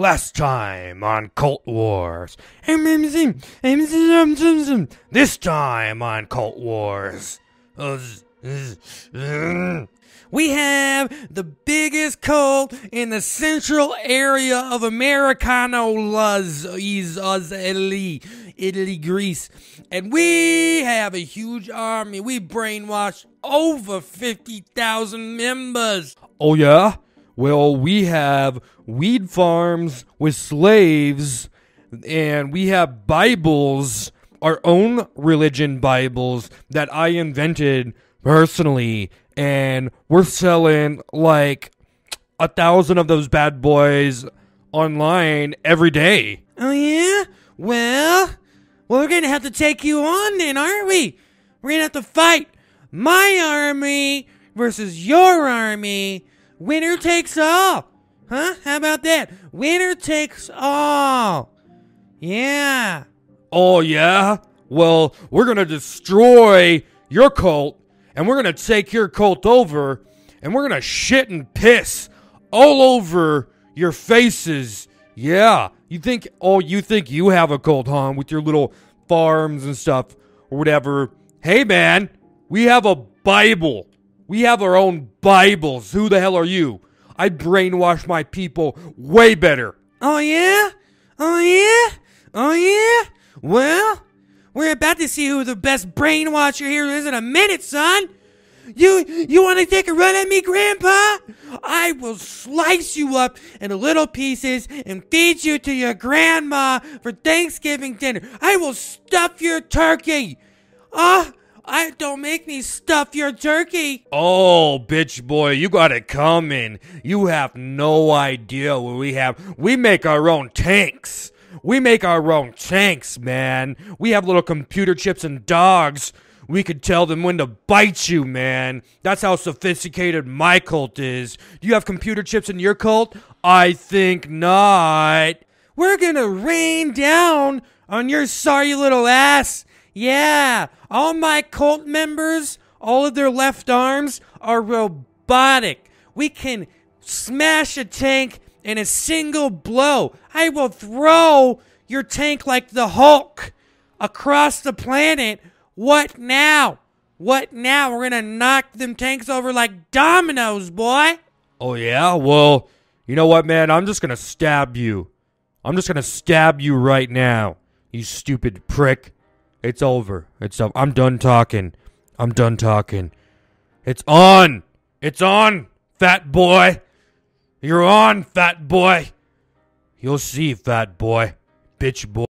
Last time on Cult Wars. This time on Cult Wars. We have the biggest cult in the central area of Americano Luz, Italy, Italy, Greece. And we have a huge army. We brainwashed over 50,000 members. Oh, yeah? well, we have weed farms with slaves, and we have Bibles, our own religion Bibles that I invented personally, and we're selling like a thousand of those bad boys online every day. Oh, yeah? Well, well, we're going to have to take you on then, aren't we? We're going to have to fight my army versus your army Winner takes all. Huh? How about that? Winner takes all. Yeah. Oh, yeah? Well, we're going to destroy your cult, and we're going to take your cult over, and we're going to shit and piss all over your faces. Yeah. You think, oh, you think you have a cult, huh? With your little farms and stuff or whatever. Hey, man, we have a Bible. We have our own Bibles. Who the hell are you? I brainwash my people way better. Oh, yeah? Oh, yeah? Oh, yeah? Well, we're about to see who the best brainwasher here is in a minute, son. You you want to take a run at me, Grandpa? I will slice you up into little pieces and feed you to your grandma for Thanksgiving dinner. I will stuff your turkey. Ah, uh, I don't make me stuff your jerky. Oh, bitch boy, you got it coming. You have no idea what we have. We make our own tanks. We make our own tanks, man. We have little computer chips and dogs. We could tell them when to bite you, man. That's how sophisticated my cult is. Do you have computer chips in your cult? I think not. We're gonna rain down on your sorry little ass yeah, all my cult members, all of their left arms are robotic. We can smash a tank in a single blow. I will throw your tank like the Hulk across the planet. What now? What now? We're going to knock them tanks over like dominoes, boy. Oh, yeah? Well, you know what, man? I'm just going to stab you. I'm just going to stab you right now, you stupid prick. It's over. It's up. I'm done talking. I'm done talking. It's on. It's on, fat boy. You're on, fat boy. You'll see, fat boy. Bitch boy.